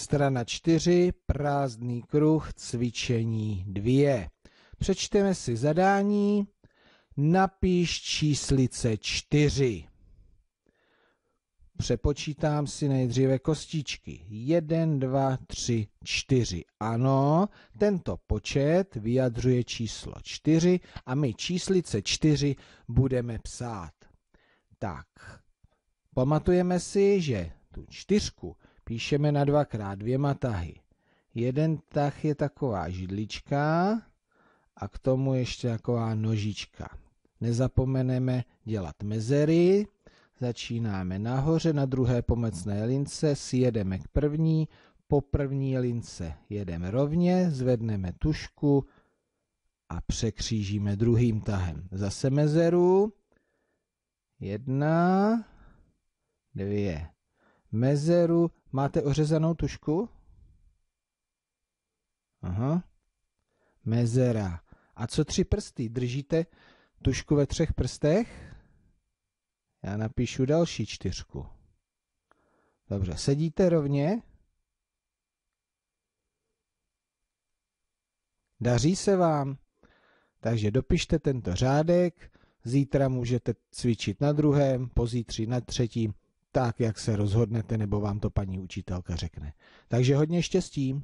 Strana 4, prázdný kruh, cvičení 2. Přečteme si zadání. Napíš číslice 4. Přepočítám si nejdříve kostičky. 1, 2, 3, 4. Ano, tento počet vyjadřuje číslo 4 a my číslice 4 budeme psát. Tak, pamatujeme si, že tu čtyřku Píšeme na dvakrát dvěma tahy. Jeden tah je taková židlička a k tomu ještě taková nožička. Nezapomeneme dělat mezery, začínáme nahoře na druhé pomocné lince, sjedeme k první, po první lince jedeme rovně, zvedneme tušku a překřížíme druhým tahem. Zase mezeru, jedna, dvě, mezeru, Máte ořezanou tušku? Aha. Mezera. A co tři prsty? Držíte tušku ve třech prstech? Já napíšu další čtyřku. Dobře, sedíte rovně? Daří se vám? Takže dopište tento řádek, zítra můžete cvičit na druhém, pozítří na třetím tak, jak se rozhodnete nebo vám to paní učitelka řekne. Takže hodně štěstí.